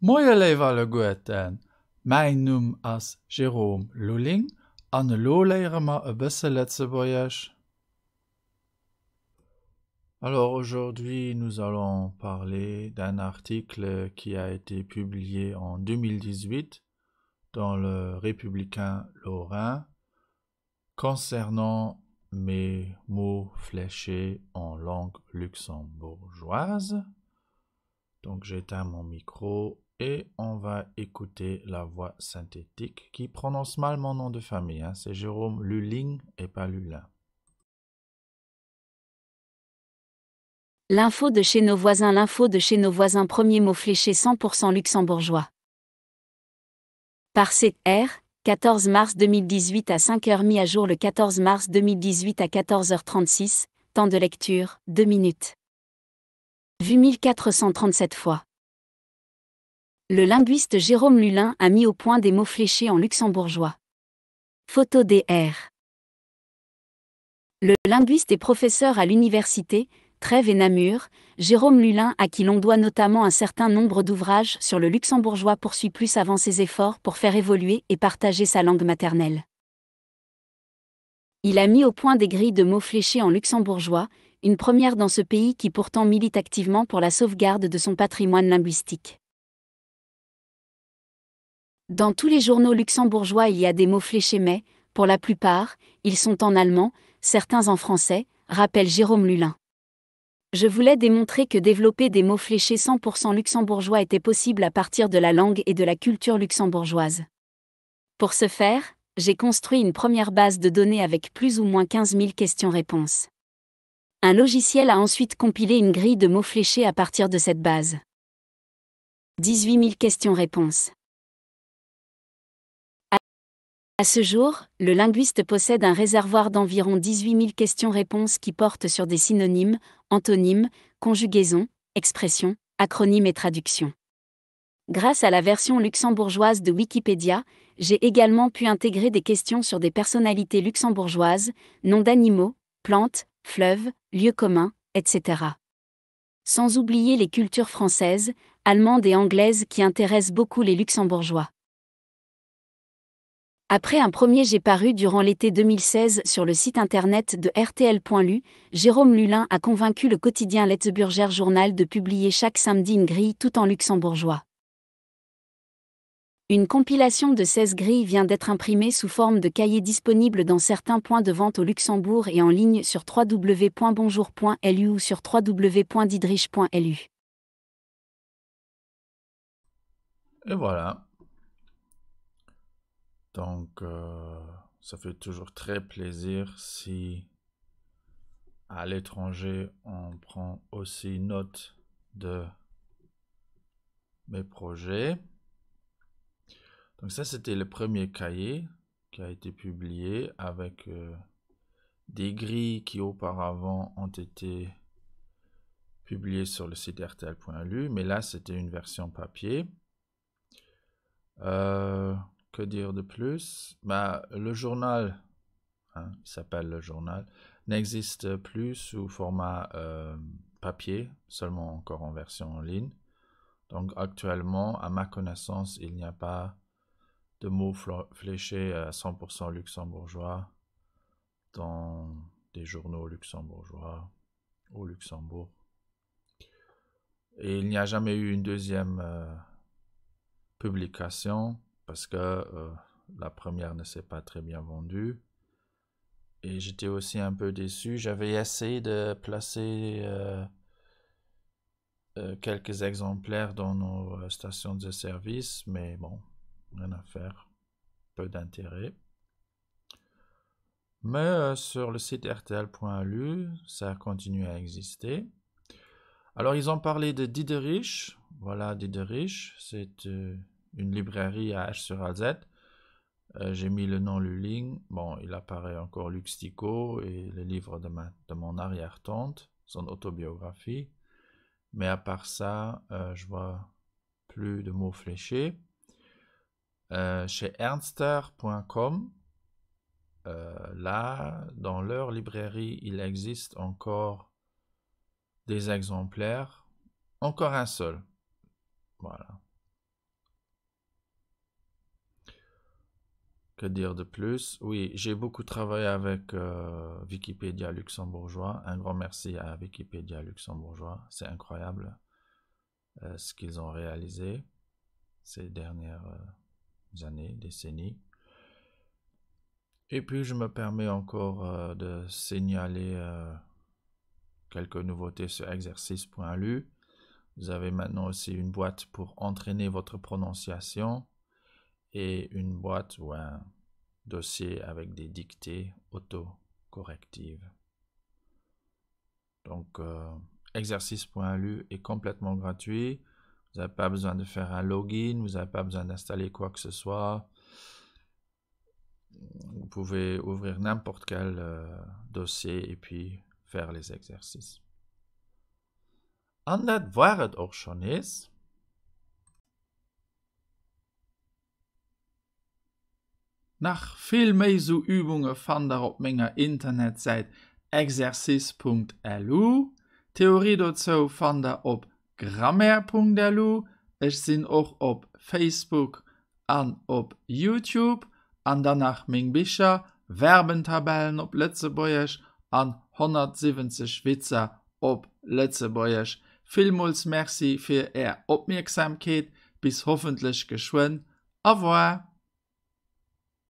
le as Jerome Lulling lo voyage. Alors aujourd'hui nous allons parler d'un article qui a été publié en 2018 dans le Républicain Lorrain concernant mes mots fléchés en langue luxembourgeoise. Donc j'éteins mon micro et on va écouter la voix synthétique qui prononce mal mon nom de famille. Hein. C'est Jérôme Luling et pas Lula. L'info de chez nos voisins, l'info de chez nos voisins, premier mot fléché 100% luxembourgeois. Par CR, 14 mars 2018 à 5h mis à jour le 14 mars 2018 à 14h36, temps de lecture, 2 minutes. Vu 1437 fois le linguiste Jérôme Lulin a mis au point des mots fléchés en luxembourgeois. Photo R. Le linguiste et professeur à l'université, Trèves et Namur, Jérôme Lulin à qui l'on doit notamment un certain nombre d'ouvrages sur le luxembourgeois poursuit plus avant ses efforts pour faire évoluer et partager sa langue maternelle. Il a mis au point des grilles de mots fléchés en luxembourgeois, une première dans ce pays qui pourtant milite activement pour la sauvegarde de son patrimoine linguistique. Dans tous les journaux luxembourgeois il y a des mots fléchés mais, pour la plupart, ils sont en allemand, certains en français, rappelle Jérôme Lulin. Je voulais démontrer que développer des mots fléchés 100% luxembourgeois était possible à partir de la langue et de la culture luxembourgeoise. Pour ce faire, j'ai construit une première base de données avec plus ou moins 15 000 questions-réponses. Un logiciel a ensuite compilé une grille de mots fléchés à partir de cette base. 18 000 questions-réponses. À ce jour, le linguiste possède un réservoir d'environ 18 000 questions-réponses qui portent sur des synonymes, antonymes, conjugaisons, expressions, acronymes et traductions. Grâce à la version luxembourgeoise de Wikipédia, j'ai également pu intégrer des questions sur des personnalités luxembourgeoises, noms d'animaux, plantes, fleuves, lieux communs, etc. Sans oublier les cultures françaises, allemandes et anglaises qui intéressent beaucoup les luxembourgeois. Après un premier J'ai paru durant l'été 2016 sur le site internet de RTL.lu, Jérôme Lulin a convaincu le quotidien Letzburger Journal de publier chaque samedi une grille tout en luxembourgeois. Une compilation de 16 grilles vient d'être imprimée sous forme de cahier disponible dans certains points de vente au Luxembourg et en ligne sur www.bonjour.lu ou sur www.didrich.lu. Et voilà, donc, euh, ça fait toujours très plaisir si à l'étranger, on prend aussi note de mes projets. Donc ça, c'était le premier cahier qui a été publié avec euh, des grilles qui auparavant ont été publiées sur le site rtl.lu, mais là, c'était une version papier. Euh, dire de plus bah, Le journal, hein, il s'appelle le journal, n'existe plus sous format euh, papier, seulement encore en version en ligne. Donc actuellement, à ma connaissance, il n'y a pas de mots fléchés à 100% luxembourgeois dans des journaux luxembourgeois au Luxembourg. Et il n'y a jamais eu une deuxième euh, publication parce que euh, la première ne s'est pas très bien vendue. Et j'étais aussi un peu déçu. J'avais essayé de placer euh, euh, quelques exemplaires dans nos stations de service, mais bon, rien à faire. Peu d'intérêt. Mais sur le site rtl.lu, ça continue à exister. Alors, ils ont parlé de Diderich. Voilà, Diderich, c'est une librairie à H sur AZ. Euh, j'ai mis le nom Luling. Bon, il apparaît encore Luxtico et le livre de, de mon arrière-tante, son autobiographie. Mais à part ça, euh, je vois plus de mots fléchés. Euh, chez ernster.com, là, dans leur librairie, il existe encore des exemplaires. Encore un seul. Voilà. Que dire de plus Oui, j'ai beaucoup travaillé avec euh, Wikipédia luxembourgeois. Un grand merci à Wikipédia luxembourgeois. C'est incroyable euh, ce qu'ils ont réalisé ces dernières euh, années, décennies. Et puis, je me permets encore de signaler quelques nouveautés sur exercice.lu. Vous avez maintenant aussi une boîte pour entraîner votre prononciation et une boîte ou un dossier avec des dictées autocorrectives. Donc, euh, exercice.lu est complètement gratuit. Vous n'avez pas besoin de faire un login, vous n'avez pas besoin d'installer quoi que ce soit. Vous pouvez ouvrir n'importe quel euh, dossier et puis faire les exercices. En that word, nach viel méi so Übunge fan der op méger Internetseit exercis.lu Theorie dortzo fan der op grammaire.lu Ech sinn och op Facebook an op Youtube an danach még Bicher Werbentabellen op Lettzebäech an 170 Schwitzer op Lettzebäech Filmulsmerzi fir Ä opmerksamkeet bis hoffentlech geschwen a voir!